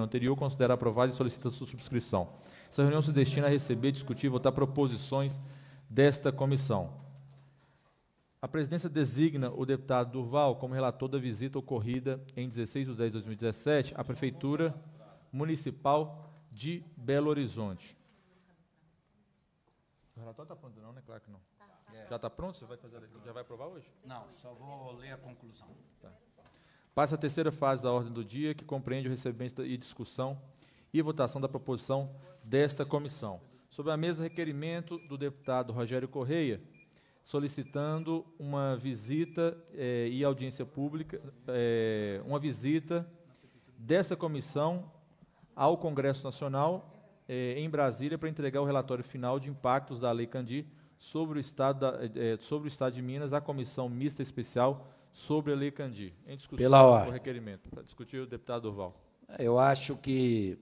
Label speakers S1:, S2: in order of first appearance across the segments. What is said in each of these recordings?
S1: reunião anterior, considera aprovada e solicita sua subscrição. Essa reunião se destina a receber, discutir e votar proposições desta comissão. A presidência designa o deputado Durval como relator da visita ocorrida em 16 de 10 de 2017 à Prefeitura Municipal de Belo Horizonte. O relatório está pronto, não, né? Claro que não. Tá, tá. Já está pronto? Você vai fazer, já vai aprovar hoje? Não, só vou ler a conclusão. Tá. Passa a terceira fase da ordem do dia, que compreende o recebimento e discussão e votação da proposição desta comissão. Sobre a mesa, requerimento do deputado Rogério Correia, solicitando uma visita eh, e audiência pública, eh, uma visita dessa comissão ao Congresso Nacional eh, em Brasília para entregar o relatório final de impactos da Lei Candir sobre o Estado, da, eh, eh, sobre o estado de Minas à Comissão Mista Especial sobre a Lei Candi. Em discussão, Pela hora. o requerimento. Para tá, discutir, o deputado Durval. É, eu
S2: acho que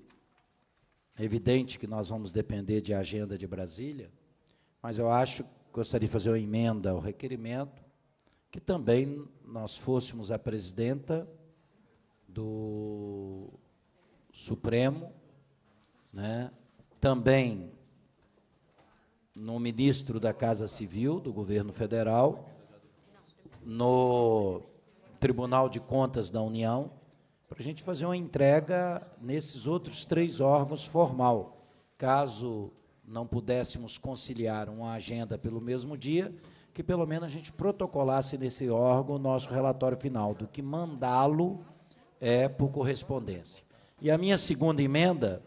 S2: é evidente que nós vamos depender de agenda de Brasília, mas eu acho, que gostaria de fazer uma emenda ao requerimento, que também nós fôssemos a presidenta do Supremo, né? também no ministro da Casa Civil do governo federal, no Tribunal de Contas da União, para a gente fazer uma entrega nesses outros três órgãos formal. Caso não pudéssemos conciliar uma agenda pelo mesmo dia, que pelo menos a gente protocolasse nesse órgão o nosso relatório final, do que mandá-lo é, por correspondência. E a minha segunda emenda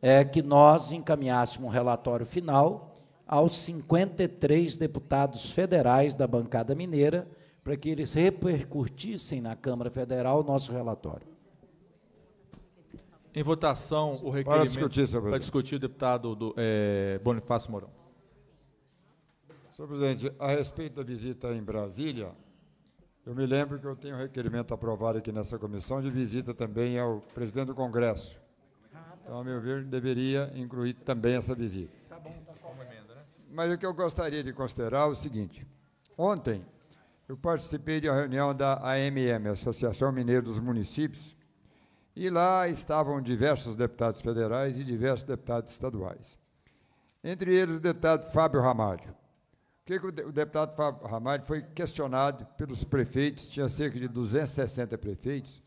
S2: é que nós encaminhássemos um relatório final aos 53 deputados federais da bancada mineira para que eles repercutissem na Câmara Federal o nosso relatório.
S3: Em votação, o requerimento para discutir, para
S1: discutir o deputado do, é, Bonifácio Mourão.
S3: Senhor presidente, a respeito da visita em Brasília, eu me lembro que eu tenho um requerimento aprovado aqui nessa comissão de visita também ao presidente do Congresso. Então, a meu ver, deveria incluir também essa visita. Tá então, né? Mas o que eu gostaria de considerar é o seguinte: ontem, eu participei de uma reunião da AMM, Associação Mineira dos Municípios, e lá estavam diversos deputados federais e diversos deputados estaduais. Entre eles o deputado Fábio Ramalho. O que, que o deputado Fábio Ramalho foi questionado pelos prefeitos, tinha cerca de 260 prefeitos,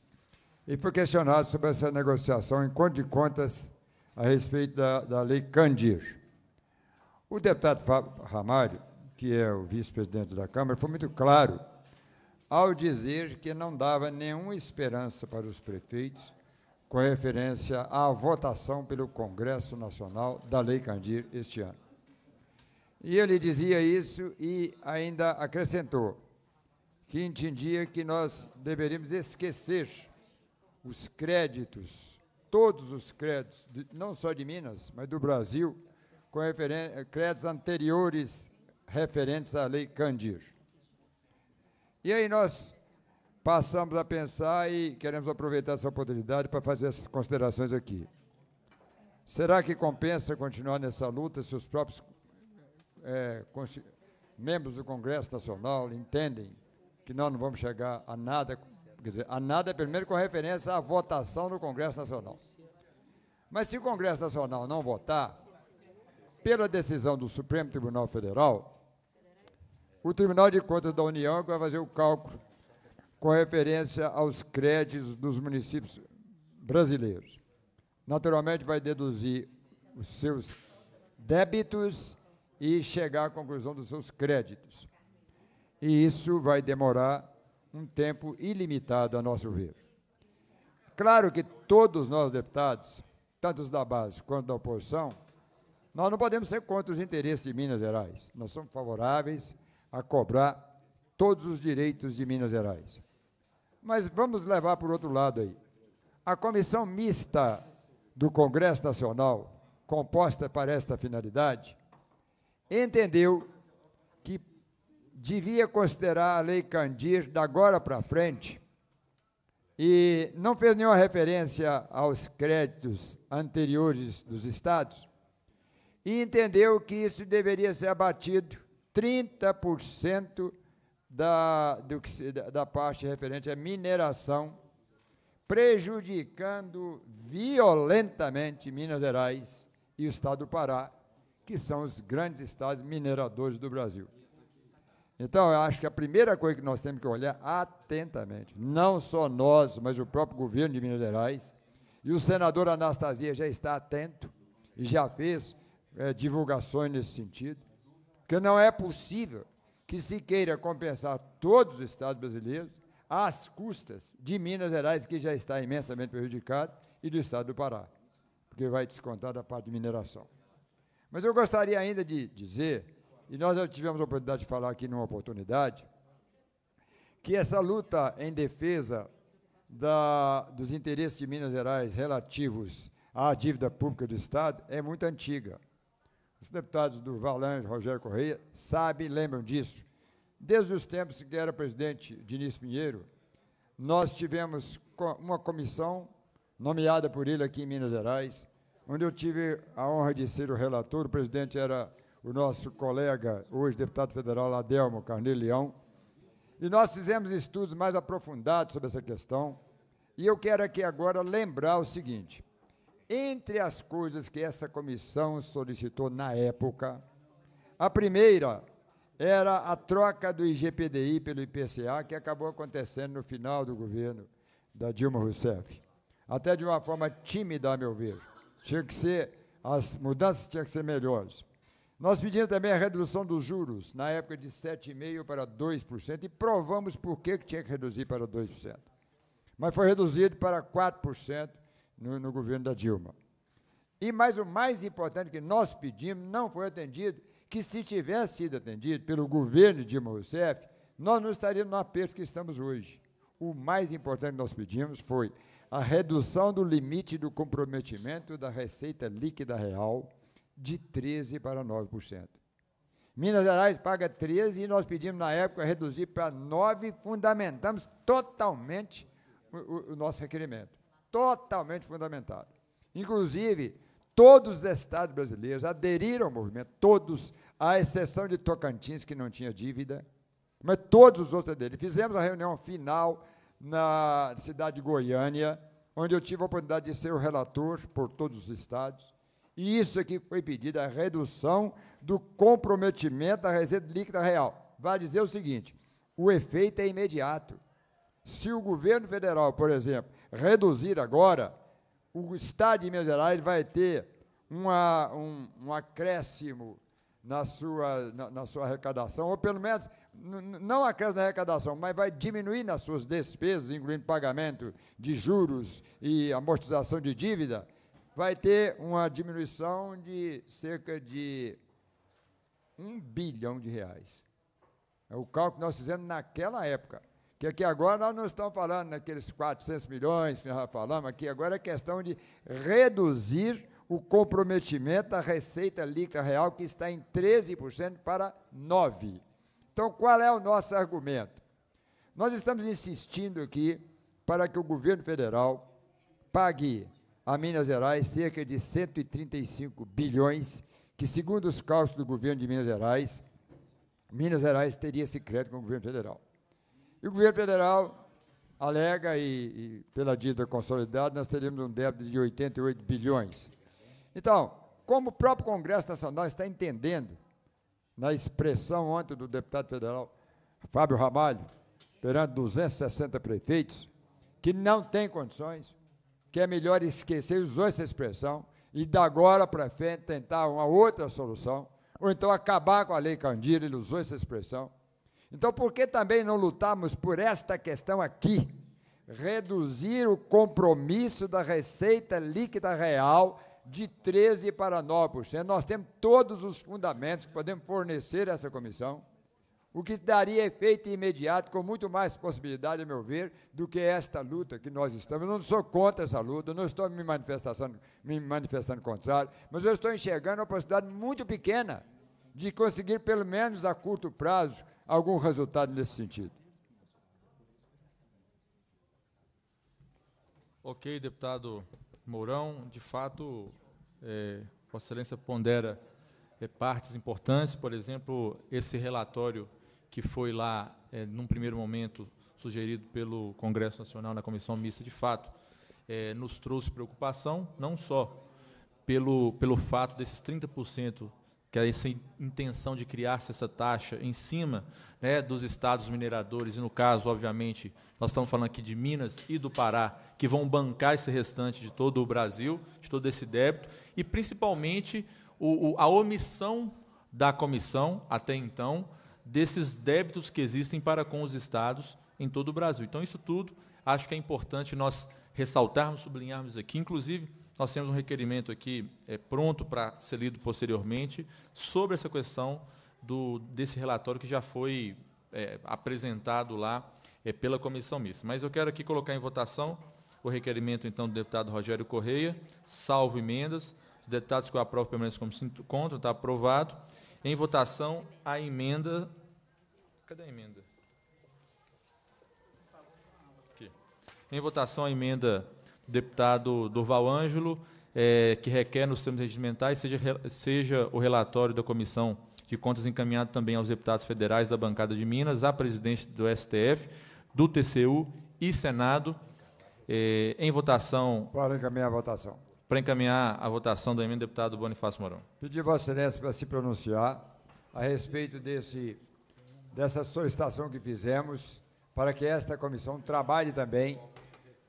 S3: e foi questionado sobre essa negociação em conta de contas a respeito da, da lei Candir. O deputado Fábio Ramalho que é o vice-presidente da Câmara, foi muito claro ao dizer que não dava nenhuma esperança para os prefeitos com referência à votação pelo Congresso Nacional da Lei Candir este ano. E ele dizia isso e ainda acrescentou que entendia que nós deveríamos esquecer os créditos, todos os créditos, não só de Minas, mas do Brasil, com créditos anteriores referentes à Lei Candir. E aí nós passamos a pensar e queremos aproveitar essa oportunidade para fazer essas considerações aqui. Será que compensa continuar nessa luta se os próprios é, membros do Congresso Nacional entendem que nós não vamos chegar a nada, quer dizer, a nada é primeiro com referência à votação no Congresso Nacional. Mas se o Congresso Nacional não votar, pela decisão do Supremo Tribunal Federal, o Tribunal de Contas da União vai fazer o cálculo com referência aos créditos dos municípios brasileiros. Naturalmente, vai deduzir os seus débitos e chegar à conclusão dos seus créditos. E isso vai demorar um tempo ilimitado, a nosso ver. Claro que todos nós, deputados, tanto os da base quanto da oposição, nós não podemos ser contra os interesses de Minas Gerais. Nós somos favoráveis a cobrar todos os direitos de Minas Gerais. Mas vamos levar por outro lado aí. A comissão mista do Congresso Nacional, composta para esta finalidade, entendeu que devia considerar a Lei Candir da agora para frente e não fez nenhuma referência aos créditos anteriores dos estados e entendeu que isso deveria ser abatido 30% da, do que, da parte referente à mineração, prejudicando violentamente Minas Gerais e o estado do Pará, que são os grandes estados mineradores do Brasil. Então, eu acho que a primeira coisa que nós temos que olhar atentamente, não só nós, mas o próprio governo de Minas Gerais, e o senador Anastasia já está atento e já fez é, divulgações nesse sentido que não é possível que se queira compensar todos os estados brasileiros às custas de Minas Gerais, que já está imensamente prejudicado, e do estado do Pará, porque vai descontar da parte de mineração. Mas eu gostaria ainda de dizer, e nós já tivemos a oportunidade de falar aqui numa oportunidade, que essa luta em defesa da, dos interesses de Minas Gerais relativos à dívida pública do Estado é muito antiga. Os deputados do Valange, Rogério Correia, sabem, lembram disso. Desde os tempos que era presidente Diniz Pinheiro, nós tivemos uma comissão nomeada por ele aqui em Minas Gerais, onde eu tive a honra de ser o relator. O presidente era o nosso colega, hoje deputado federal, Adelmo Carneiro Leão. E nós fizemos estudos mais aprofundados sobre essa questão. E eu quero aqui agora lembrar o seguinte: entre as coisas que essa comissão solicitou na época, a primeira era a troca do IGPDI pelo IPCA, que acabou acontecendo no final do governo da Dilma Rousseff. Até de uma forma tímida, a meu ver. Tinha que ser, as mudanças tinham que ser melhores. Nós pedimos também a redução dos juros, na época de 7,5% para 2%, e provamos por que tinha que reduzir para 2%. Mas foi reduzido para 4%, no, no governo da Dilma. E mais o mais importante que nós pedimos não foi atendido, que se tivesse sido atendido pelo governo de Dilma Rousseff, nós não estaríamos no aperto que estamos hoje. O mais importante que nós pedimos foi a redução do limite do comprometimento da receita líquida real de 13 para 9%. Minas Gerais paga 13 e nós pedimos na época reduzir para 9, fundamentamos totalmente o, o, o nosso requerimento totalmente fundamentado. Inclusive, todos os estados brasileiros aderiram ao movimento, todos, à exceção de Tocantins, que não tinha dívida, mas todos os outros aderiram. Fizemos a reunião final na cidade de Goiânia, onde eu tive a oportunidade de ser o relator por todos os estados. E isso aqui foi pedido, a redução do comprometimento da reserva líquida real. Vai dizer o seguinte: o efeito é imediato. Se o governo federal, por exemplo, reduzir agora, o Estado de Minas Gerais vai ter uma, um, um acréscimo na sua, na, na, sua arrecadação, ou pelo menos, não acréscimo na arrecadação, mas vai diminuir nas suas despesas, incluindo pagamento de juros e amortização de dívida, vai ter uma diminuição de cerca de um bilhão de reais. É o cálculo que nós fizemos naquela época. Que aqui agora nós não estamos falando naqueles 400 milhões que nós falamos, aqui agora é questão de reduzir o comprometimento da receita líquida real, que está em 13% para 9%. Então, qual é o nosso argumento? Nós estamos insistindo aqui para que o governo federal pague a Minas Gerais cerca de 135 bilhões, que, segundo os cálculos do governo de Minas Gerais, Minas Gerais teria esse crédito com o governo federal. E o governo federal alega, e, e pela dívida consolidada, nós teríamos um débito de 88 bilhões. Então, como o próprio Congresso Nacional está entendendo, na expressão ontem do deputado federal Fábio Ramalho, perante 260 prefeitos, que não tem condições, que é melhor esquecer, usou essa expressão, e da agora para frente tentar uma outra solução, ou então acabar com a Lei Candira, ele usou essa expressão, então, por que também não lutarmos por esta questão aqui? Reduzir o compromisso da receita líquida real de 13% para 9%. Nós temos todos os fundamentos que podemos fornecer a essa comissão, o que daria efeito imediato, com muito mais possibilidade, a meu ver, do que esta luta que nós estamos. Eu não sou contra essa luta, não estou me manifestando, me manifestando contrário, mas eu estou enxergando uma possibilidade muito pequena de conseguir, pelo menos a curto prazo, algum resultado nesse sentido.
S1: Ok, deputado Mourão. De fato, é, Vossa Excelência pondera é, partes importantes, por exemplo, esse relatório que foi lá, é, num primeiro momento, sugerido pelo Congresso Nacional na Comissão Mista, de fato, é, nos trouxe preocupação, não só pelo, pelo fato desses 30% que é essa intenção de criar-se essa taxa em cima né, dos estados mineradores, e no caso, obviamente, nós estamos falando aqui de Minas e do Pará, que vão bancar esse restante de todo o Brasil, de todo esse débito, e principalmente o, o, a omissão da comissão, até então, desses débitos que existem para com os estados em todo o Brasil. Então, isso tudo acho que é importante nós ressaltarmos, sublinharmos aqui, inclusive nós temos um requerimento aqui é, pronto para ser lido posteriormente sobre essa questão do, desse relatório que já foi é, apresentado lá é, pela comissão mista. Mas eu quero aqui colocar em votação o requerimento, então, do deputado Rogério Correia, salvo emendas. Os deputados que o aprovo permanecem como cinto contra, está aprovado. Em votação, a emenda. Cadê a emenda? Aqui. Em votação, a emenda deputado Durval Ângelo, é, que requer nos termos regimentais, seja, seja o relatório da Comissão de Contas encaminhado também aos deputados federais da bancada de Minas, à presidente do STF, do TCU e Senado, é,
S3: em votação. Para encaminhar a votação.
S1: Para encaminhar a votação do emenda, deputado Bonifácio Mourão.
S3: Pedir Vossa Excelência para se pronunciar a respeito desse, dessa solicitação que fizemos para que esta comissão trabalhe também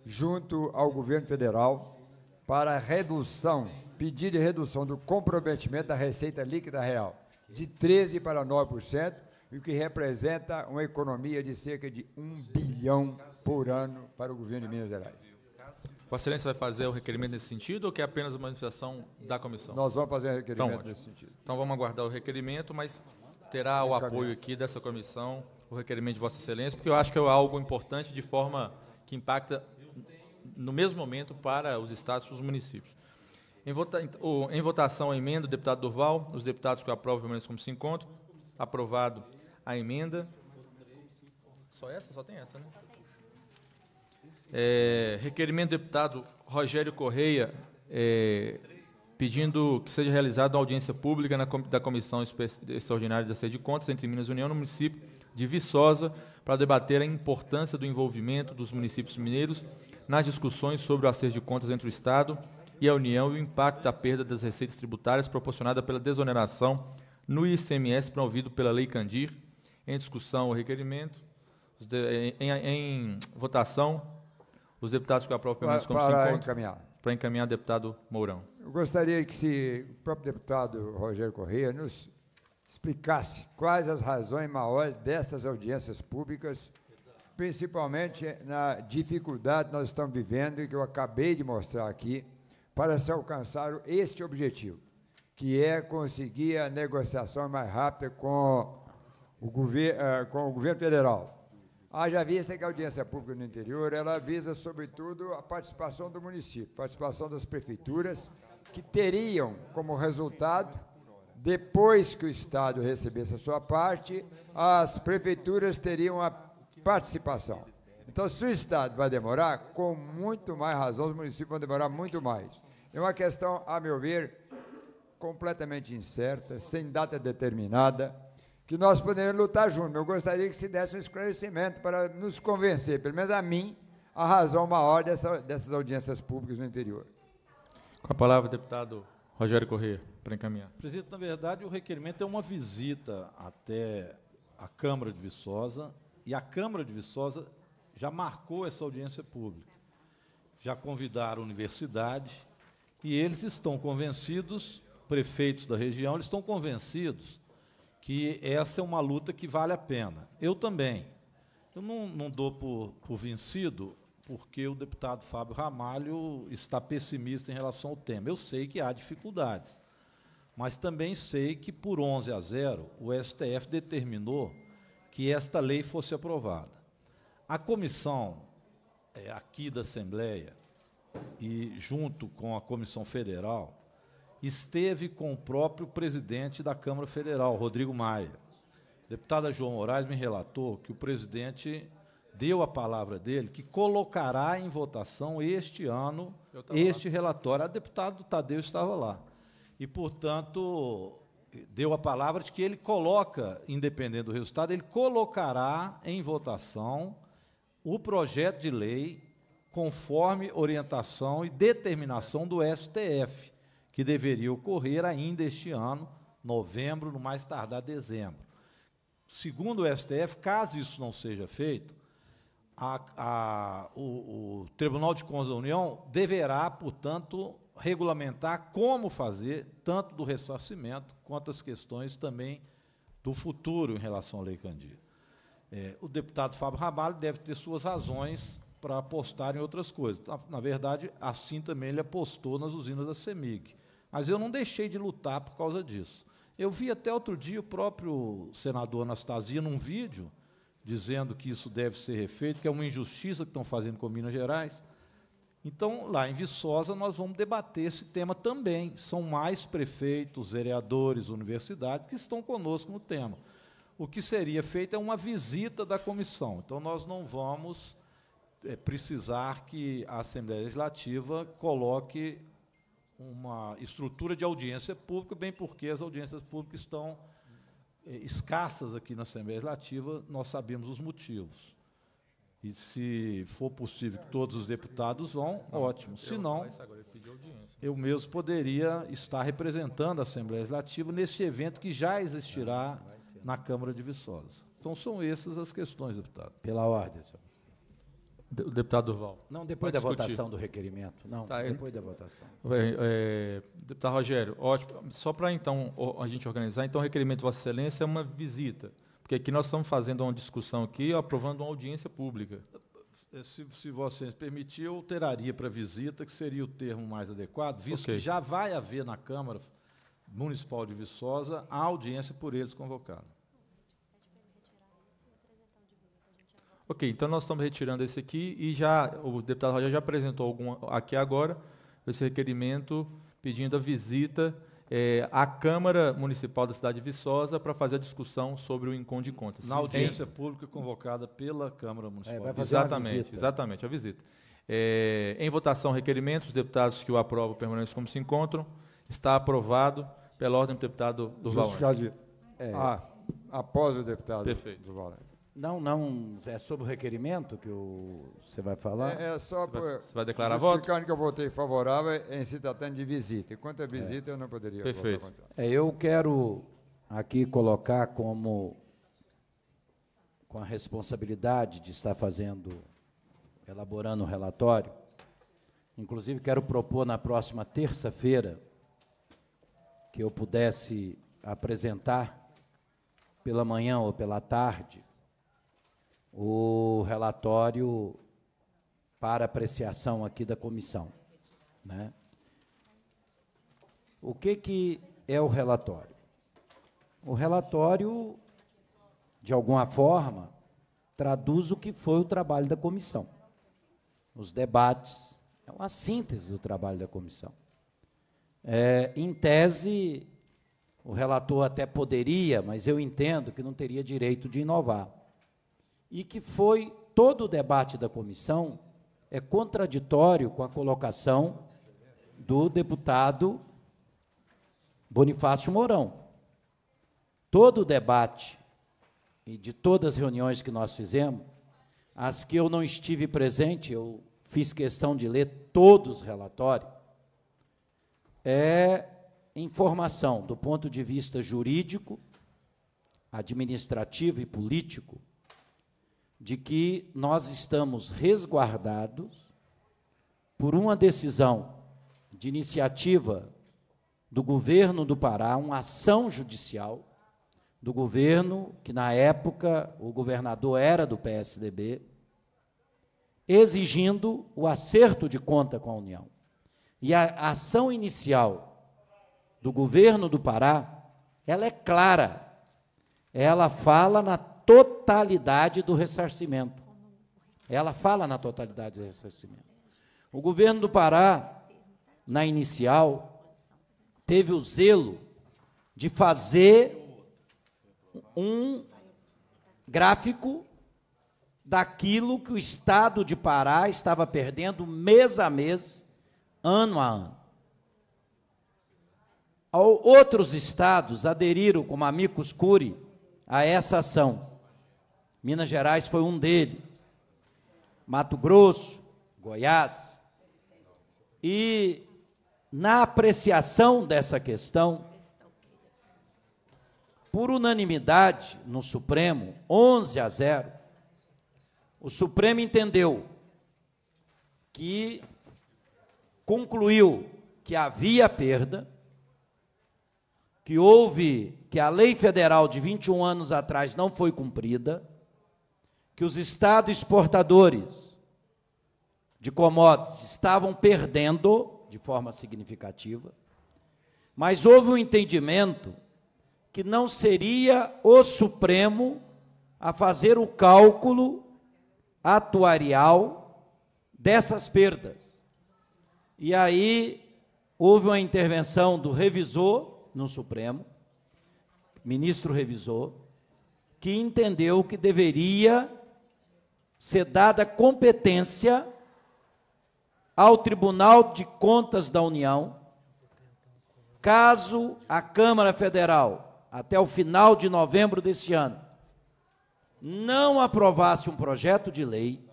S3: junto ao governo federal para redução, pedir de redução do comprometimento da receita líquida real de 13% para 9%, o que representa uma economia de cerca de 1 bilhão por ano para o governo de Minas Gerais.
S1: Vossa Excelência vai fazer o requerimento nesse sentido ou quer apenas uma manifestação da comissão? Nós vamos fazer o requerimento então, nesse sentido. Então vamos aguardar o requerimento, mas terá o apoio aqui dessa comissão, o requerimento de Vossa Excelência, porque eu acho que é algo importante de forma que impacta no mesmo momento para os estados e para os municípios. Em, vota, em votação, a emenda, o deputado Durval, os deputados que aprovam permaneçam como se encontram. Aprovado a emenda. Só essa? Só tem essa, né? É, requerimento do deputado Rogério Correia, é, pedindo que seja realizada uma audiência pública na, da Comissão Extraordinária da Sede de Contas entre Minas e União no município de Viçosa para debater a importância do envolvimento dos municípios mineiros nas discussões sobre o acerto de contas entre o Estado e a União e o impacto da perda das receitas tributárias proporcionada pela desoneração no ICMS promovido pela Lei Candir. Em discussão o requerimento. Em, em, em votação, os deputados que aprovam pelo como para se encaminhar. Para encaminhar, deputado Mourão.
S3: Eu gostaria que se o próprio deputado Rogério Corrêa nos explicasse quais as razões maiores destas audiências públicas principalmente na dificuldade que nós estamos vivendo e que eu acabei de mostrar aqui, para se alcançar este objetivo, que é conseguir a negociação mais rápida com o, eh, com o governo federal. Haja vista é que a audiência pública no interior, ela visa, sobretudo, a participação do município, participação das prefeituras, que teriam como resultado, depois que o Estado recebesse a sua parte, as prefeituras teriam a participação. Então, se o Estado vai demorar, com muito mais razão, os municípios vão demorar muito mais. É uma questão, a meu ver, completamente incerta, sem data determinada, que nós poderíamos lutar juntos. Eu gostaria que se desse um esclarecimento para nos convencer, pelo menos a mim, a razão maior dessa, dessas audiências públicas no interior.
S1: Com a palavra, deputado Rogério Corrêa, para encaminhar.
S3: Presidente, na verdade, o requerimento é uma
S4: visita até a Câmara de Viçosa e a Câmara de Viçosa já marcou essa audiência pública. Já convidaram a universidade e eles estão convencidos, prefeitos da região, eles estão convencidos que essa é uma luta que vale a pena. Eu também. Eu não, não dou por, por vencido, porque o deputado Fábio Ramalho está pessimista em relação ao tema. Eu sei que há dificuldades, mas também sei que, por 11 a 0, o STF determinou que esta lei fosse aprovada. A comissão é, aqui da Assembleia, e junto com a Comissão Federal, esteve com o próprio presidente da Câmara Federal, Rodrigo Maia. deputada João Moraes me relatou que o presidente deu a palavra dele que colocará em votação este ano este lá. relatório. A deputada Tadeu estava lá. E, portanto, deu a palavra de que ele coloca, independente do resultado, ele colocará em votação o projeto de lei conforme orientação e determinação do STF, que deveria ocorrer ainda este ano, novembro, no mais tardar dezembro. Segundo o STF, caso isso não seja feito, a, a, o, o Tribunal de Contas da União deverá, portanto, regulamentar como fazer, tanto do ressarcimento quanto as questões também do futuro em relação à Lei Candir. É, o deputado Fábio Ramalho deve ter suas razões para apostar em outras coisas. Na, na, verdade, assim também ele apostou nas usinas da CEMIG. Mas eu não deixei de lutar por causa disso. Eu vi até outro dia o próprio senador Anastasia num vídeo dizendo que isso deve ser refeito, que é uma injustiça que estão fazendo com Minas Gerais. Então, lá em Viçosa, nós vamos debater esse tema também. São mais prefeitos, vereadores, universidades que estão conosco no tema. O que seria feito é uma visita da comissão. Então, nós não vamos é, precisar que a Assembleia Legislativa coloque uma estrutura de audiência pública, bem porque as audiências públicas estão é, escassas aqui na Assembleia Legislativa, nós sabemos os motivos. E se for possível que todos os deputados vão, ótimo. Se não, eu mesmo poderia estar representando a Assembleia Legislativa nesse evento que já existirá na Câmara de Viçosa. Então são essas as questões, deputado. Pela ordem, senhor.
S1: O deputado Duval. Não, depois da discutir. votação do requerimento. Não, tá, é- depois da votação. É, é, deputado Rogério, ótimo. Só para então a gente organizar, então o requerimento, Vossa Excelência, é uma visita porque aqui nós estamos fazendo uma discussão aqui, aprovando uma audiência pública.
S4: É, se, se vocês permitir, eu alteraria para visita, que seria o termo mais adequado, visto okay. que já vai haver na Câmara Municipal de Viçosa a audiência por eles
S1: convocada. Ok, então nós estamos retirando esse aqui e já o deputado Rogério já apresentou aqui agora esse requerimento pedindo a visita é, à Câmara Municipal da cidade de Viçosa para fazer a discussão sobre o encontro de contas. Na audiência
S4: Sim. pública convocada pela Câmara é, Municipal. É, exatamente,
S1: exatamente, a visita. É, em votação, requerimento, os deputados que o aprovam permanecem como se encontram. Está aprovado pela ordem do deputado Durval. Justificado. É, ah,
S3: após o deputado Perfeito. Durval. Não, não. É sobre o requerimento que o, você vai falar? É, é só você vai, você vai declarar voto? que eu votei favorável em se tratando tá de visita. Enquanto é visita, é. eu não poderia Perfeito.
S2: É, eu quero aqui colocar como com a responsabilidade de estar fazendo, elaborando o um relatório. Inclusive, quero propor na próxima terça-feira que eu pudesse apresentar pela manhã ou pela tarde o relatório para apreciação aqui da comissão. Né? O que, que é o relatório? O relatório, de alguma forma, traduz o que foi o trabalho da comissão. Os debates, é uma síntese do trabalho da comissão. É, em tese, o relator até poderia, mas eu entendo que não teria direito de inovar e que foi todo o debate da comissão é contraditório com a colocação do deputado Bonifácio Mourão. Todo o debate e de todas as reuniões que nós fizemos, as que eu não estive presente, eu fiz questão de ler todos os relatórios, é informação do ponto de vista jurídico, administrativo e político de que nós estamos resguardados por uma decisão de iniciativa do governo do Pará, uma ação judicial do governo, que na época o governador era do PSDB, exigindo o acerto de conta com a União. E a ação inicial do governo do Pará, ela é clara. Ela fala na totalidade do ressarcimento. Ela fala na totalidade do ressarcimento. O governo do Pará, na inicial, teve o zelo de fazer um gráfico daquilo que o estado de Pará estava perdendo mês a mês, ano a ano. Outros estados aderiram como amicus curi a essa ação. Minas Gerais foi um deles. Mato Grosso, Goiás. E na apreciação dessa questão, por unanimidade no Supremo, 11 a 0, o Supremo entendeu que concluiu que havia perda, que houve que a lei federal de 21 anos atrás não foi cumprida que os estados exportadores de commodities estavam perdendo de forma significativa, mas houve um entendimento que não seria o Supremo a fazer o cálculo atuarial dessas perdas. E aí houve uma intervenção do revisor no Supremo, ministro revisor, que entendeu que deveria ser dada competência ao Tribunal de Contas da União, caso a Câmara Federal, até o final de novembro deste ano, não aprovasse um projeto de lei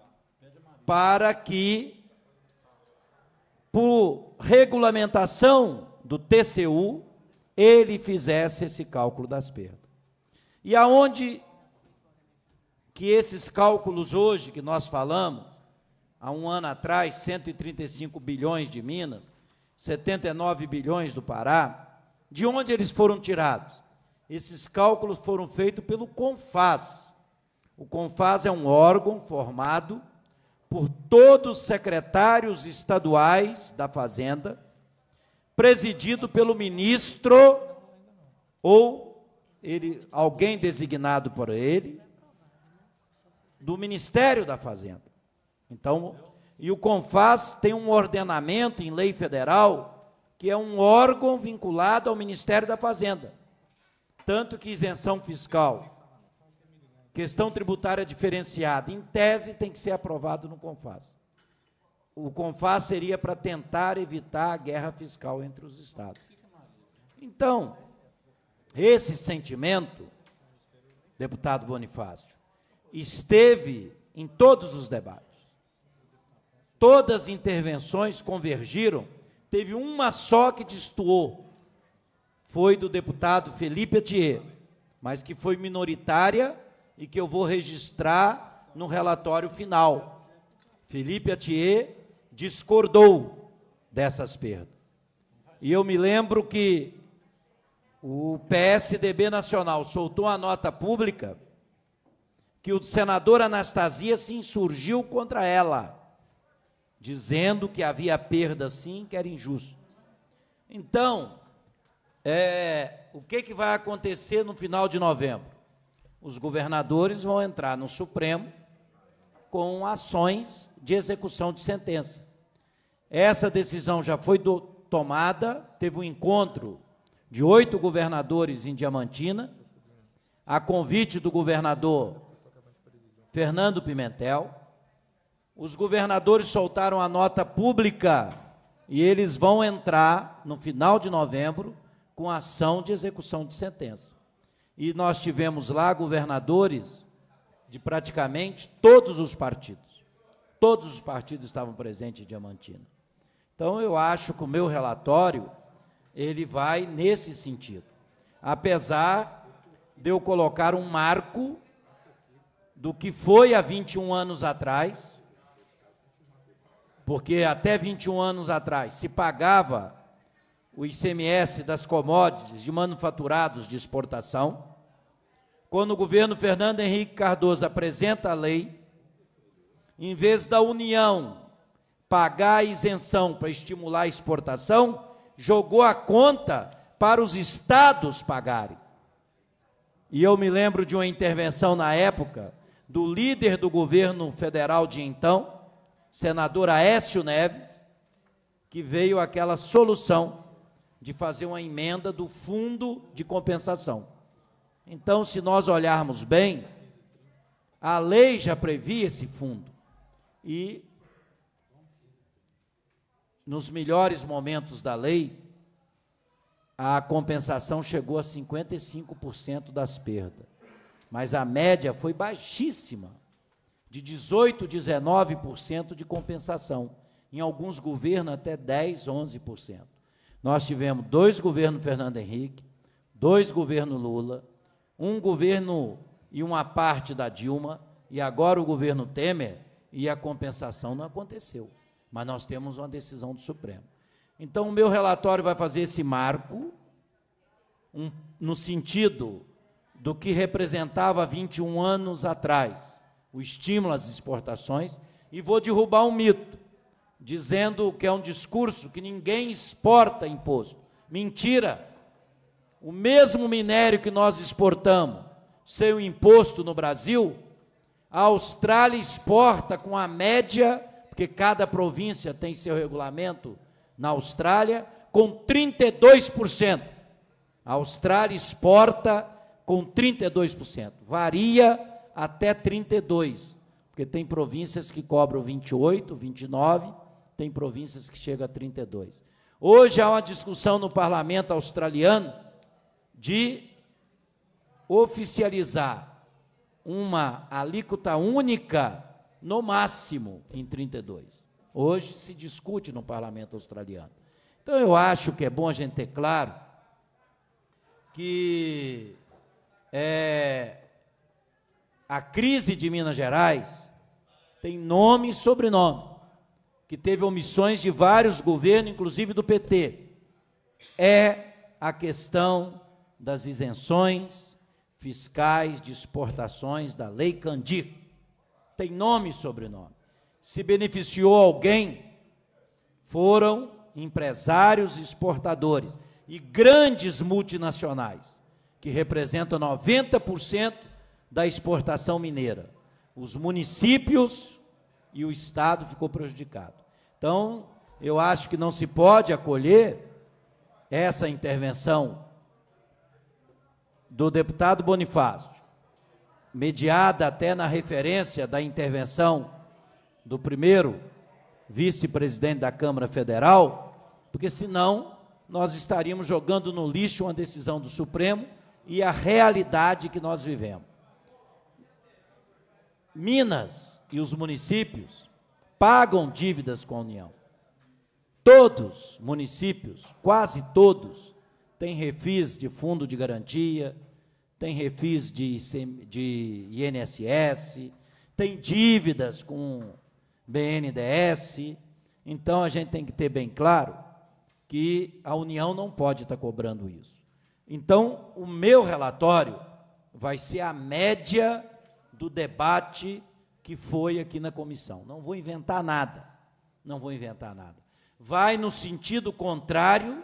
S2: para que, por regulamentação do TCU, ele fizesse esse cálculo das perdas. E aonde que esses cálculos hoje que nós falamos, há um ano atrás, 135 bilhões de Minas, 79 bilhões do Pará, de onde eles foram tirados? Esses cálculos foram feitos pelo CONFAS. O CONFAS é um órgão formado por todos os secretários estaduais da Fazenda, presidido pelo ministro ou ele, alguém designado por ele, do Ministério da Fazenda. Então, e o CONFAS tem um ordenamento em lei federal que é um órgão vinculado ao Ministério da Fazenda. Tanto que isenção fiscal, questão tributária diferenciada, em tese tem que ser aprovado no CONFAS. O CONFAS seria para tentar evitar a guerra fiscal entre os estados. Então, esse sentimento, deputado Bonifácio, esteve em todos os debates. Todas as intervenções convergiram, teve uma só que destoou. Foi do deputado Felipe Atier, mas que foi minoritária e que eu vou registrar no relatório final. Felipe Atier discordou dessas perdas. E eu me lembro que o PSDB Nacional soltou a nota pública que o senador Anastasia se insurgiu contra ela, dizendo que havia perda sim, que era injusto. Então, é, o que, que vai acontecer no final de novembro? Os governadores vão entrar no Supremo com ações de execução de sentença. Essa decisão já foi do, tomada, teve um encontro de oito governadores em Diamantina, a convite do governador Fernando Pimentel, os governadores soltaram a nota pública e eles vão entrar no final de novembro com ação de execução de sentença. E nós tivemos lá governadores de praticamente todos os partidos. Todos os partidos estavam presentes em Diamantina. Então eu acho que o meu relatório ele vai nesse sentido. Apesar de eu colocar um marco do que foi há 21 anos atrás, porque até 21 anos atrás se pagava o ICMS das commodities de manufaturados de exportação. Quando o governo Fernando Henrique Cardoso apresenta a lei, em vez da União pagar a isenção para estimular a exportação, jogou a conta para os estados pagarem. E eu me lembro de uma intervenção na época do líder do governo federal de então, senador Aécio Neves, que veio aquela solução de fazer uma emenda do fundo de compensação. Então, se nós olharmos bem, a lei já previa esse fundo. E nos melhores momentos da lei, a compensação chegou a 55% das perdas mas a média foi baixíssima, de 18%, 19% de compensação. Em alguns governos, até 10%, 11%. Nós tivemos dois governos Fernando Henrique, dois governos Lula, um governo e uma parte da Dilma, e agora o governo Temer, e a compensação não aconteceu. Mas nós temos uma decisão do Supremo. Então, o meu relatório vai fazer esse marco, um, no sentido do que representava 21 anos atrás, o estímulo às exportações, e vou derrubar um mito, dizendo que é um discurso que ninguém exporta imposto. Mentira! O mesmo minério que nós exportamos sem o imposto no Brasil, a Austrália exporta com a média, porque cada província tem seu regulamento na Austrália, com 32%. A Austrália exporta com 32%. Varia até 32, porque tem províncias que cobram 28, 29, tem províncias que chegam a 32. Hoje há uma discussão no parlamento australiano de oficializar uma alíquota única no máximo em 32. Hoje se discute no parlamento australiano. Então eu acho que é bom a gente ter claro que é, a crise de Minas Gerais tem nome e sobrenome, que teve omissões de vários governos, inclusive do PT. É a questão das isenções fiscais de exportações da Lei Candir. Tem nome e sobrenome. Se beneficiou alguém, foram empresários exportadores e grandes multinacionais que representa 90% da exportação mineira. Os municípios e o Estado ficou prejudicado. Então, eu acho que não se pode acolher essa intervenção do deputado Bonifácio, mediada até na referência da intervenção do primeiro vice-presidente da Câmara Federal, porque senão nós estaríamos jogando no lixo uma decisão do Supremo e a realidade que nós vivemos. Minas e os municípios pagam dívidas com a União. Todos municípios, quase todos, têm refis de fundo de garantia, têm refis de, de INSS, têm dívidas com BNDS. Então a gente tem que ter bem claro que a União não pode estar tá cobrando isso. Então, o meu relatório vai ser a média do debate que foi aqui na comissão. Não vou inventar nada. Não vou inventar nada. Vai no sentido contrário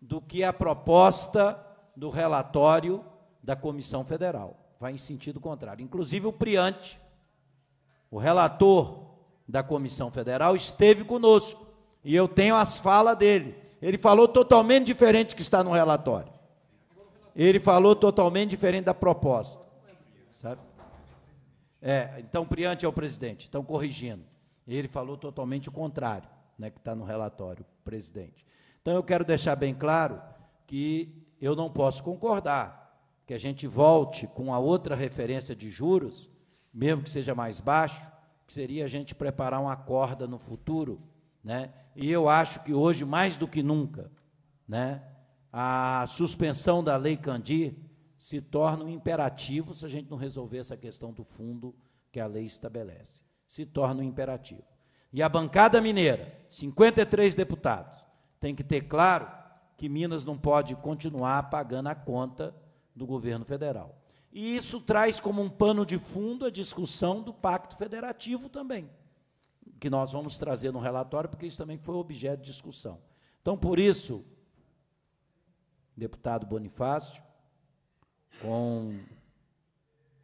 S2: do que a proposta do relatório da Comissão Federal. Vai em sentido contrário. Inclusive o Priante, o relator da Comissão Federal, esteve conosco e eu tenho as falas dele. Ele falou totalmente diferente do que está no relatório ele falou totalmente diferente da proposta. Sabe? É, então Priante é o presidente, estão corrigindo. Ele falou totalmente o contrário, né, que está no relatório, presidente. Então eu quero deixar bem claro que eu não posso concordar que a gente volte com a outra referência de juros, mesmo que seja mais baixo, que seria a gente preparar uma corda no futuro, né? E eu acho que hoje mais do que nunca, né, a suspensão da Lei Candir se torna um imperativo se a gente não resolver essa questão do fundo que a lei estabelece. Se torna um imperativo. E a bancada mineira, 53 deputados, tem que ter claro que Minas não pode continuar pagando a conta do governo federal. E isso traz como um pano de fundo a discussão do Pacto Federativo também, que nós vamos trazer no relatório, porque isso também foi objeto de discussão. Então, por isso, deputado Bonifácio, com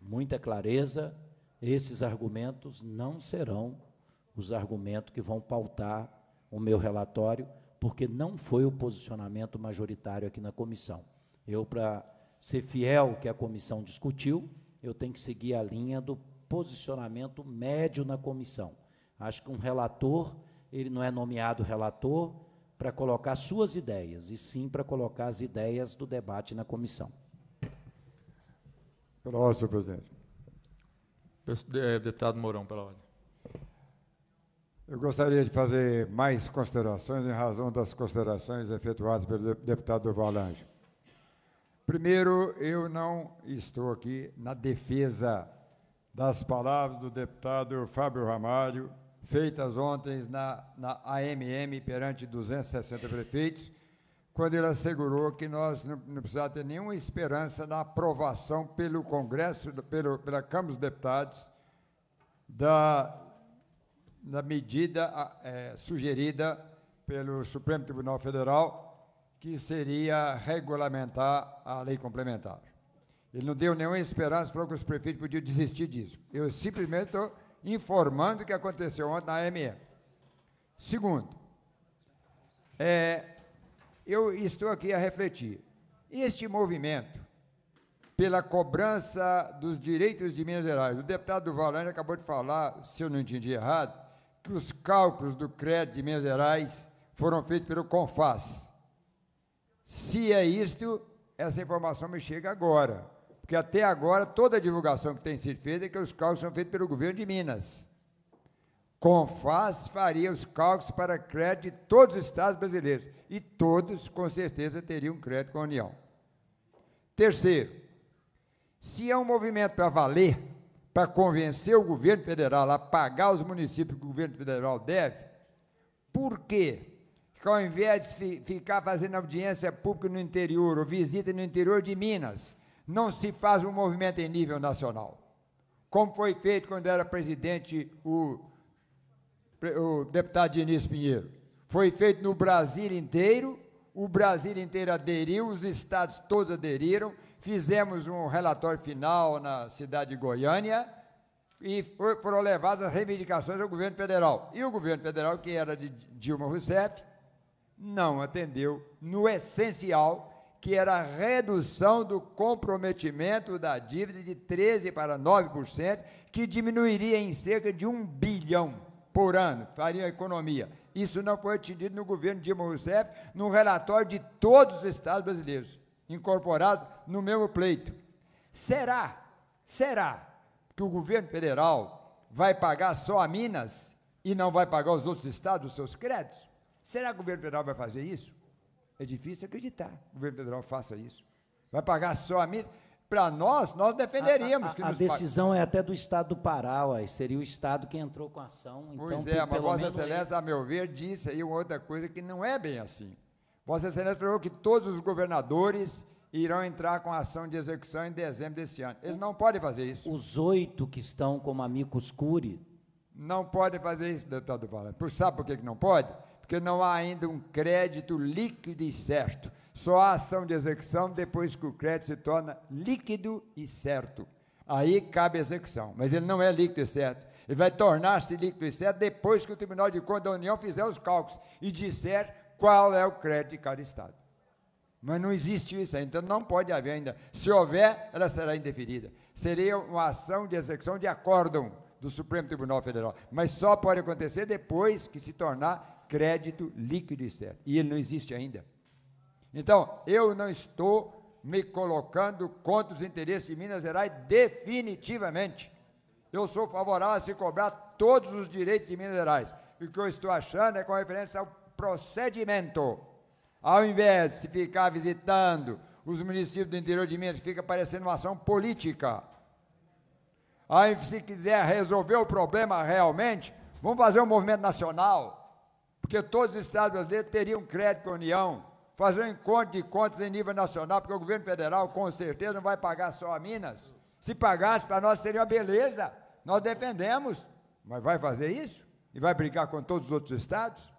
S2: muita clareza, esses argumentos não serão os argumentos que vão pautar o meu relatório, porque não foi o posicionamento majoritário aqui na comissão. Eu, para ser fiel ao que a comissão discutiu, eu tenho que seguir a linha do posicionamento médio na comissão. Acho que um relator, ele não é nomeado relator, para colocar suas ideias, e sim para colocar as ideias do debate na comissão.
S3: Pela ordem, senhor presidente.
S1: Eh, deputado Mourão, pela ordem.
S3: Eu gostaria de fazer mais considerações em razão das considerações efetuadas pelo deputado Valange. Primeiro, eu não estou aqui na defesa das palavras do deputado Fábio Ramalho, feitas ontem na, na AMM perante 260 prefeitos, quando ele assegurou que nós não, não precisávamos ter nenhuma esperança na aprovação pelo Congresso, pelo, pela Câmara dos Deputados, da, da medida é, sugerida pelo Supremo Tribunal Federal, que seria regulamentar a lei complementar. Ele não deu nenhuma esperança, falou que os prefeitos podiam desistir disso. Eu simplesmente estou informando o que aconteceu ontem na AME. Segundo, é, eu estou aqui a refletir. Este movimento pela cobrança dos direitos de Minas Gerais, o deputado Valente acabou de falar, se eu não entendi errado, que os cálculos do crédito de Minas Gerais foram feitos pelo CONFAS. Se é isto, essa informação me chega agora. Porque até agora toda a divulgação que tem sido feita é que os cálculos são feitos pelo governo de Minas. Confaz faria os cálculos para crédito de todos os estados brasileiros. E todos, com certeza, teriam crédito com a União. Terceiro, se é um movimento para valer, para convencer o governo federal a pagar os municípios que o governo federal deve, por quê? que ao invés de ficar fazendo audiência pública no interior, ou visita no interior de Minas, não se faz um movimento em nível nacional, como foi feito quando era presidente o, o deputado Diniz Pinheiro. Foi feito no Brasil inteiro, o Brasil inteiro aderiu, os estados todos aderiram, fizemos um relatório final na cidade de Goiânia e foram levadas as reivindicações ao governo federal. E o governo federal, que era de Dilma Rousseff, não atendeu no essencial que era a redução do comprometimento da dívida de 13% para 9%, que diminuiria em cerca de 1 bilhão por ano, faria a economia. Isso não foi atendido no governo Dilma Rousseff, no relatório de todos os estados brasileiros, incorporado no mesmo pleito. Será, será que o governo federal vai pagar só a Minas e não vai pagar os outros estados os seus créditos? Será que o governo federal vai fazer isso? É difícil acreditar que o governo federal faça isso. Vai pagar só a missa? Para nós, nós defenderíamos. A, a, a decisão
S2: é até do Estado do Pará, ué, seria o Estado que entrou com a ação. Então, pois
S3: então, é, mas Vossa Excelência, a meu ver, disse aí uma outra coisa que não é bem assim. Vossa Excelência falou que todos os governadores irão entrar com ação de execução em dezembro desse ano. Eles não podem fazer isso. Os oito que estão como amigos curi. Não podem fazer isso, deputado Valente. Sabe por que não pode? porque não há ainda um crédito líquido e certo. Só há ação de execução depois que o crédito se torna líquido e certo. Aí cabe a execução, mas ele não é líquido e certo. Ele vai tornar-se líquido e certo depois que o Tribunal de Contas da União fizer os cálculos e disser qual é o crédito de cada Estado. Mas não existe isso ainda, então não pode haver ainda. Se houver, ela será indeferida. Seria uma ação de execução de acórdão do Supremo Tribunal Federal, mas só pode acontecer depois que se tornar crédito líquido e certo. E ele não existe ainda. Então, eu não estou me colocando contra os interesses de Minas Gerais definitivamente. Eu sou favorável a se cobrar todos os direitos de Minas Gerais. E o que eu estou achando é com referência ao procedimento. Ao invés de ficar visitando os municípios do interior de Minas, fica parecendo uma ação política. Aí, se quiser resolver o problema realmente, vamos fazer um movimento nacional porque todos os estados brasileiros teriam crédito para a União, fazer um encontro de contas em nível nacional, porque o governo federal, com certeza, não vai pagar só a Minas. Se pagasse para nós, seria uma beleza, nós defendemos, mas vai fazer isso? E vai brigar com todos os outros estados?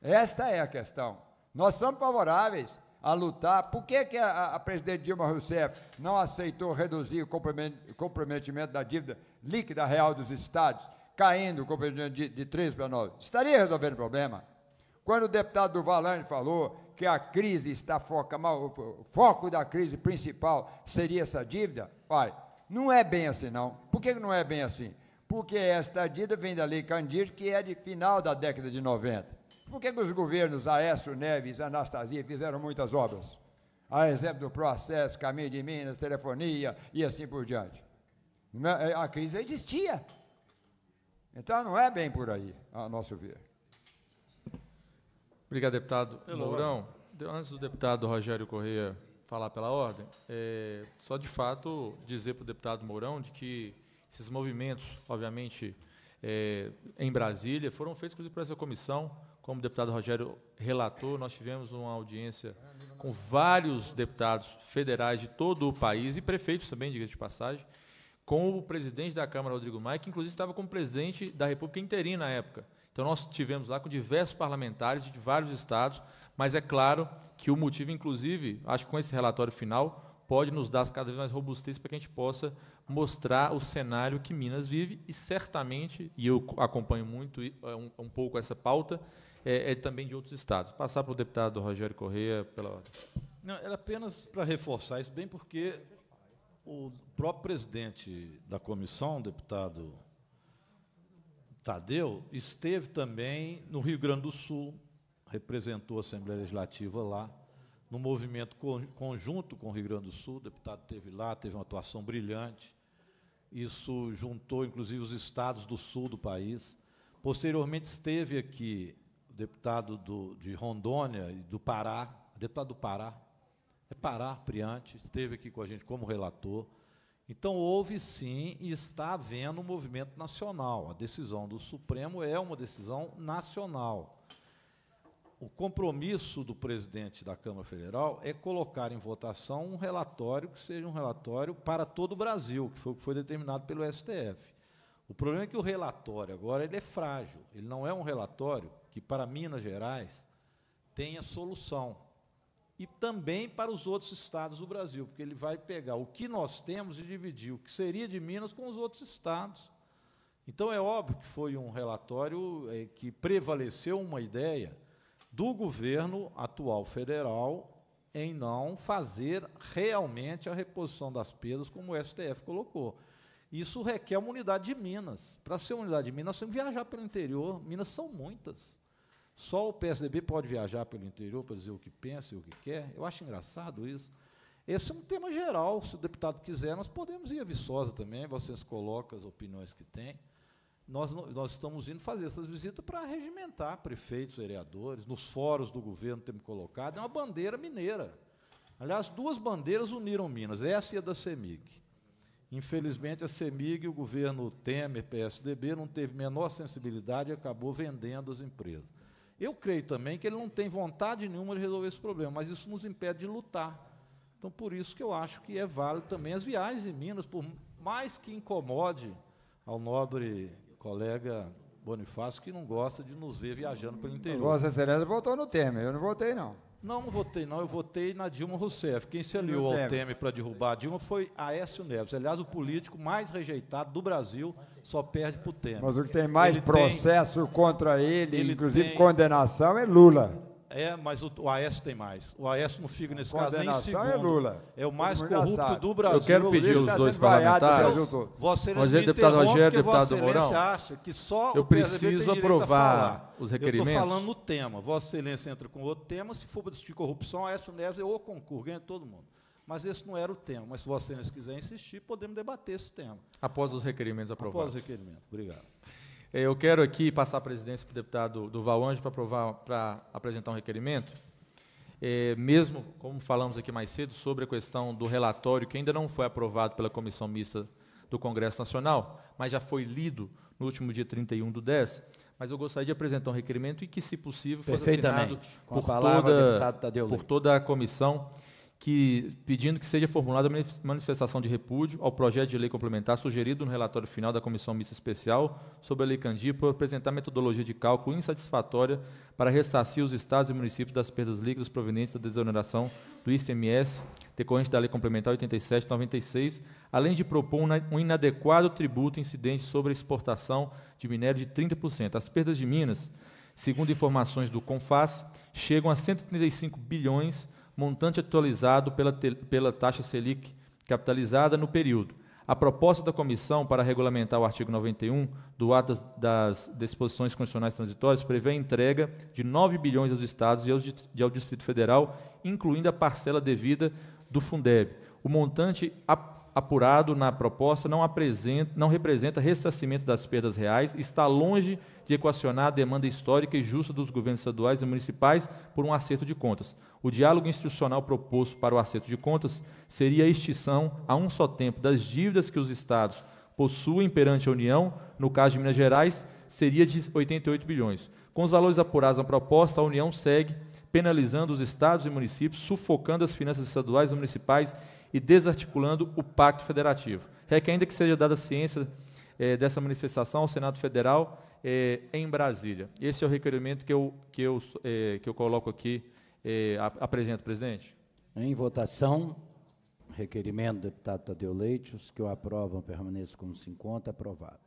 S3: Esta é a questão. Nós somos favoráveis a lutar. Por que, que a, a presidente Dilma Rousseff não aceitou reduzir o comprometimento da dívida líquida real dos estados, caindo o comprometimento de, de 3 para 9? Estaria resolvendo o problema. Quando o deputado do falou que a crise está foca, o foco da crise principal seria essa dívida, olha, não é bem assim não. Por que não é bem assim? Porque esta dívida vem da Lei Candir, que é de final da década de 90. Por que, que os governos Aécio Neves e Anastasia fizeram muitas obras? A exemplo do processo, caminho de Minas, telefonia e assim por diante. É, a crise existia. Então não é bem por aí, a nosso ver. Obrigado, deputado Pelo Mourão.
S1: Ordem. Antes do deputado Rogério Corrêa falar pela ordem, é, só de fato dizer para o deputado Mourão de que esses movimentos, obviamente, é, em Brasília, foram feitos, inclusive, por essa comissão. Como o deputado Rogério relatou, nós tivemos uma audiência com vários deputados federais de todo o país e prefeitos também, diga de passagem, com o presidente da Câmara, Rodrigo Maia, que inclusive estava como presidente da República interina na época. Então, nós tivemos lá com diversos parlamentares de vários estados, mas é claro que o motivo, inclusive, acho que com esse relatório final, pode nos dar cada vez mais robustez para que a gente possa mostrar o cenário que Minas vive, e certamente, e eu acompanho muito é, um, um pouco essa pauta, é, é, também de outros estados. Passar para o deputado Rogério Correia pela
S4: Não, era apenas para reforçar isso bem, porque o próprio presidente da comissão, deputado Tadeu esteve também no Rio Grande do Sul, representou a Assembleia Legislativa lá, no movimento conjunto com o Rio Grande do Sul, o deputado teve lá, teve uma atuação brilhante. Isso juntou, inclusive, os estados do sul do país. Posteriormente esteve aqui o deputado do, de Rondônia e do Pará, deputado do Pará, é Pará, Priante, esteve aqui com a gente como relator. Então, houve sim e está havendo um movimento nacional. A decisão do Supremo é uma decisão nacional. O compromisso do presidente da Câmara Federal é colocar em votação um relatório que seja um relatório para todo o Brasil, que foi o que foi determinado pelo STF. O problema é que o relatório agora ele é frágil, ele não é um relatório que, para Minas Gerais, tenha solução e também para os outros estados do Brasil, porque ele vai pegar o que nós temos e dividir o que seria de Minas com os outros estados. Então, é óbvio que foi um relatório é, que prevaleceu uma ideia do governo atual federal em não fazer realmente a reposição das perdas, como o STF colocou. Isso requer uma unidade de Minas. Para ser uma unidade de Minas, nós temos que viajar pelo interior. Minas são muitas. Só o PSDB pode viajar pelo interior para dizer o que pensa e o que quer. Eu acho engraçado isso. Esse é um tema geral. Se o deputado quiser, nós podemos ir a Viçosa também. Vocês colocam as opiniões que têm. Nós, nós estamos indo fazer essas visitas para regimentar prefeitos, vereadores. Nos fóruns do governo temos colocado. É uma bandeira mineira. Aliás, duas bandeiras uniram Minas, essa e a da CEMIG. Infelizmente, a CEMIG, o governo Temer, PSDB, não teve menor sensibilidade e acabou vendendo as empresas. Eu creio também que ele não tem vontade nenhuma de resolver esse problema, mas isso nos impede de lutar. Então, por isso que eu acho que é válido também as viagens em Minas, por mais que incomode ao nobre colega Bonifácio, que não gosta de nos ver viajando pelo interior. Vossa
S3: Excelência votou no Temer, eu não votei, não.
S4: Não, não votei, não. Eu votei na Dilma Rousseff. Quem se aliou ao Temer para derrubar a Dilma foi Aécio Neves. Aliás, o político mais rejeitado do Brasil só perde para o Temer. Mas o que tem mais ele processo
S3: tem, contra ele, ele inclusive tem, condenação, é Lula.
S4: É, mas o, o Aécio tem mais. O Aécio não fica nesse caso nem é segundo. É, Lula. é o mais corrupto do Brasil. Eu quero pedir os dois parlamentares.
S1: Então, tá você não deputado Rogério, deputado Mourão. acha que só eu preciso aprovar os requerimentos. Eu estou falando
S4: no tema. Vossa Excelência entra com outro tema. Se for discutir corrupção, Aécio Neves eu o concurso, ganha todo mundo. Mas esse não era o tema. Mas se Vossa Excelência quiser insistir, podemos debater esse tema.
S1: Após os requerimentos aprovados. Após os requerimentos. Obrigado. É, eu quero aqui passar a presidência para o deputado Duval Anjo para, para apresentar um requerimento. É, mesmo, como falamos aqui mais cedo, sobre a questão do relatório que ainda não foi aprovado pela Comissão Mista do Congresso Nacional, mas já foi lido no último dia 31 do 10, mas eu gostaria de apresentar um requerimento e que, se possível, fosse assinado por, palavra, toda, por toda a comissão que, pedindo que seja formulada manifestação de repúdio ao projeto de lei complementar sugerido no relatório final da Comissão Mista Especial sobre a Lei Candir por apresentar metodologia de cálculo insatisfatória para ressarcir os estados e municípios das perdas líquidas provenientes da desoneração do ICMS decorrente da Lei Complementar 8796, além de propor um inadequado tributo incidente sobre a exportação de minério de 30%. As perdas de Minas, segundo informações do CONFAS, chegam a 135 bilhões montante atualizado pela, pela taxa Selic capitalizada no período. A proposta da comissão para regulamentar o artigo 91 do ato das, disposições constitucionais transitórias prevê a entrega de 9 bilhões aos estados e ao, e ao Distrito Federal, incluindo a parcela devida do Fundeb. O montante apurado na proposta não, apresenta, não representa ressarcimento das perdas reais, está longe de equacionar a demanda histórica e justa dos governos estaduais e municipais por um acerto de contas. O diálogo institucional proposto para o acerto de contas seria a extinção a um só tempo das dívidas que os estados possuem perante a União, no caso de Minas Gerais, seria de 88 bilhões. Com os valores apurados na proposta, a União segue penalizando os estados e municípios, sufocando as finanças estaduais e municipais e desarticulando o Pacto Federativo. Requer é ainda que seja dada ciência eh, dessa manifestação ao Senado Federal eh, em Brasília. Esse é o requerimento que eu, que eu, eh, que eu coloco aqui eh, apresento, presidente.
S2: Em votação, requerimento do deputado Tadeu Leite, os que o aprovam permaneçam como se encontra, aprovado.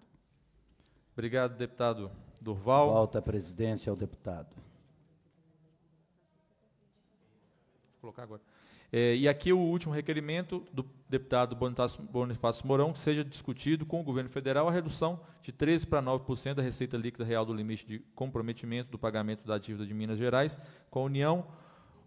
S1: Obrigado, deputado Durval. Volta a
S2: presidência ao deputado.
S1: Vou colocar agora. É, e aqui o último requerimento do deputado Bonifácio, Bonifácio Mourão, que seja discutido com o governo federal a redução de 13% para 9% da receita líquida real do limite de comprometimento do pagamento da dívida de Minas Gerais com a União,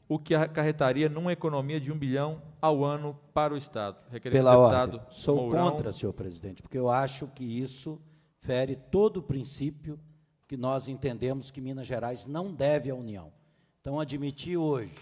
S1: o que acarretaria numa economia de um bilhão ao ano para o Estado. Requerimento Pela deputado ordem. Sou Mourão. contra,
S2: senhor presidente, porque eu acho que isso fere todo o princípio que nós entendemos que Minas Gerais não deve à União. Então, admitir hoje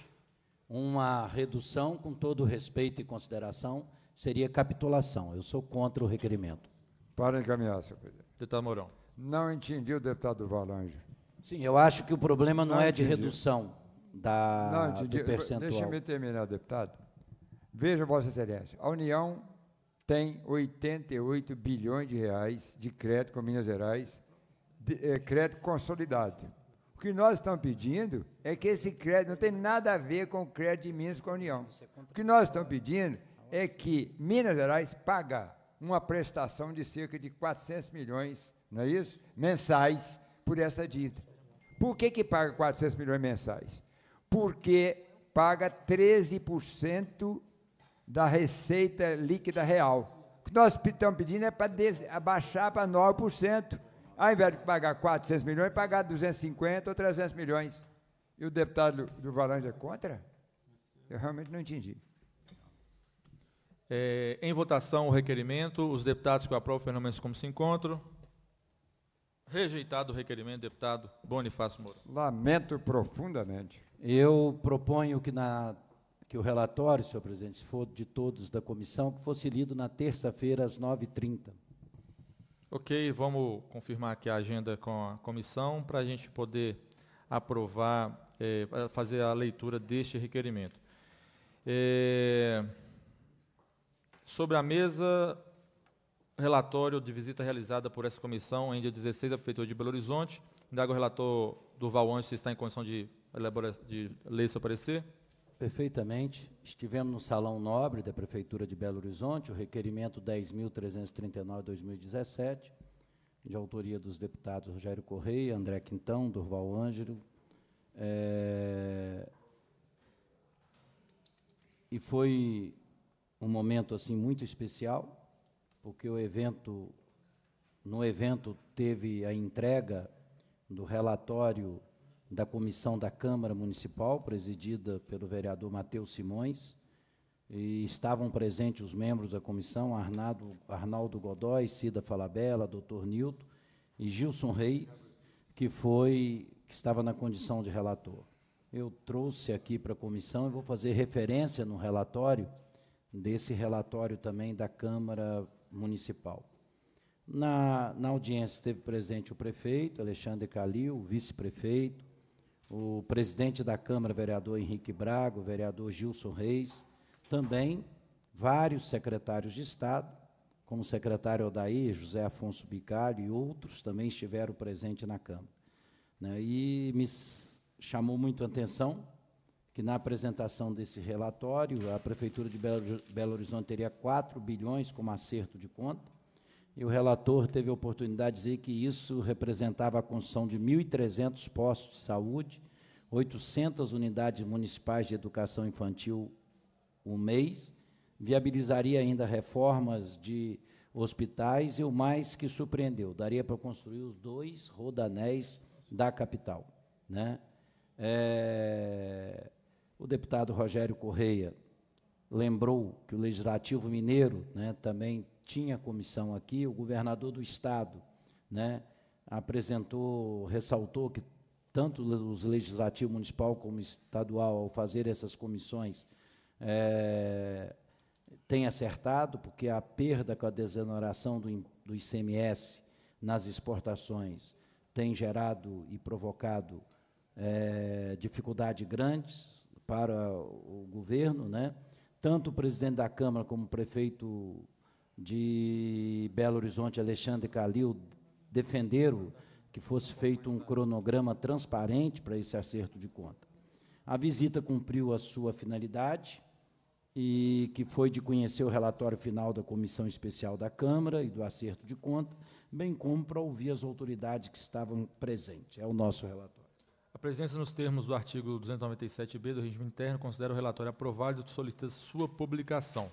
S2: uma redução, com todo respeito e consideração, seria capitulação. Eu sou contra o requerimento. Para encaminhar, senhor presidente.
S3: Deputado Mourão. Não entendi o deputado Valange. Sim, eu acho que o problema não, não é entendi. de redução
S2: da, Não, do percentual. Deixa-me
S3: terminar, deputado. Veja, Vossa Excelência, a União tem 88 bilhões de reais de crédito com Minas Gerais, de, é, crédito consolidado. O que nós estamos pedindo é que esse crédito não tem nada a ver com o crédito de Minas com a União. O que nós estamos pedindo é que Minas Gerais paga uma prestação de cerca de 400 milhões, não é isso? Mensais por essa dívida. Por que, que paga 400 milhões mensais? porque paga 13% da receita líquida real. O que nós estamos pedindo é para abaixar para 9%, ao invés de pagar 400 milhões, pagar 250 ou 300 milhões. E o deputado do Varanjo é contra? Eu realmente não entendi. É, em votação o requerimento,
S1: os deputados que aprovam pelo menos como se encontram. Rejeitado o requerimento, deputado Bonifácio Moura.
S2: Lamento profundamente. Eu proponho que, na, que o relatório, senhor presidente, se for de todos da comissão, que fosse lido na terça-feira, às
S1: 9h30. Ok, vamos confirmar aqui a agenda com a comissão para a gente poder aprovar, é, fazer a leitura deste requerimento. É, sobre a mesa, relatório de visita realizada por essa comissão em dia 16 à Prefeitura de Belo Horizonte. Indago o relator Durval Anjos se está em condição de de lei aparecer
S2: Perfeitamente. Estivemos no Salão Nobre da Prefeitura de Belo Horizonte, o requerimento 10.339-2017, de autoria dos deputados Rogério Correia, André Quintão, Durval Ângelo, é... E foi um momento assim muito especial, porque o evento, no evento teve a entrega do relatório da comissão da Câmara Municipal, presidida pelo vereador Matheus Simões, e estavam presentes os membros da comissão, Arnaldo, Arnaldo Godói, Cida Falabella, doutor Nilton e Gilson Reis, que foi que estava na condição de relator. Eu trouxe aqui para a comissão e vou fazer referência no relatório desse relatório também da Câmara Municipal. Na, na audiência esteve presente o prefeito, Alexandre Calil, o vice-prefeito, o presidente da Câmara, vereador Henrique Braga, o vereador Gilson Reis, também vários secretários de Estado, como o secretário Odair, José Afonso Bicalho e outros também estiveram presentes na Câmara. Né? E me chamou muito a atenção que, na apresentação desse relatório, a Prefeitura de Belo Horizonte teria 4 bilhões como acerto de conta, e o relator teve a oportunidade de dizer que isso representava a construção de 1.300 postos de saúde, 800 unidades municipais de educação infantil um mês, viabilizaria ainda reformas de hospitais e o mais que surpreendeu, daria para construir os dois rodanéis da capital. Né? É, o deputado Rogério Correia lembrou que o Legislativo Mineiro né, também tinha comissão aqui, o governador do estado, né, apresentou, ressaltou que tanto os legislativo municipal como estadual, ao fazer essas comissões, é, tem acertado, porque a perda com a desoneração do, do ICMS nas exportações tem gerado e provocado é, dificuldades grandes para o governo, né? Tanto o presidente da Câmara como o prefeito de Belo Horizonte, Alexandre Calil, defenderam que fosse feito um cronograma transparente para esse acerto de conta. A visita cumpriu a sua finalidade e que foi de conhecer o relatório final da comissão especial da Câmara e do acerto de conta, bem como para ouvir as autoridades que estavam presentes. É o nosso relatório.
S1: A presença nos termos do artigo 297b do regime interno considera o relatório aprovado e solicita sua publicação.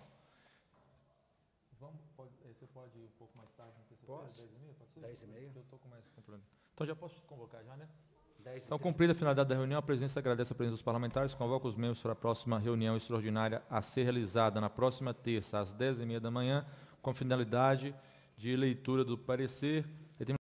S1: 10 e meia? Eu com mais compromisso. Então já posso convocar já, né? Então, cumprida a finalidade da reunião, a presidência agradece a presença dos parlamentares, convoca os membros para a próxima reunião extraordinária a ser realizada na próxima terça, às 10h30 da manhã, com finalidade de leitura do parecer